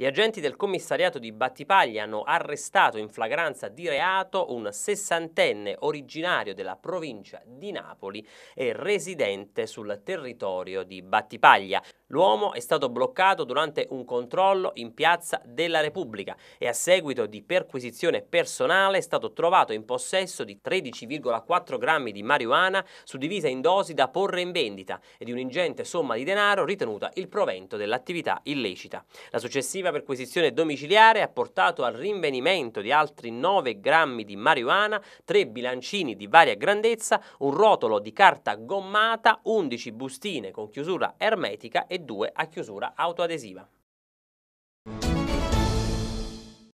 Gli agenti del commissariato di Battipaglia hanno arrestato in flagranza di reato un sessantenne originario della provincia di Napoli e residente sul territorio di Battipaglia. L'uomo è stato bloccato durante un controllo in Piazza della Repubblica e a seguito di perquisizione personale è stato trovato in possesso di 13,4 grammi di marijuana suddivisa in dosi da porre in vendita e di un'ingente somma di denaro ritenuta il provento dell'attività illecita. La successiva perquisizione domiciliare ha portato al rinvenimento di altri 9 grammi di marijuana, 3 bilancini di varia grandezza, un rotolo di carta gommata, 11 bustine con chiusura ermetica e 2 a chiusura autoadesiva.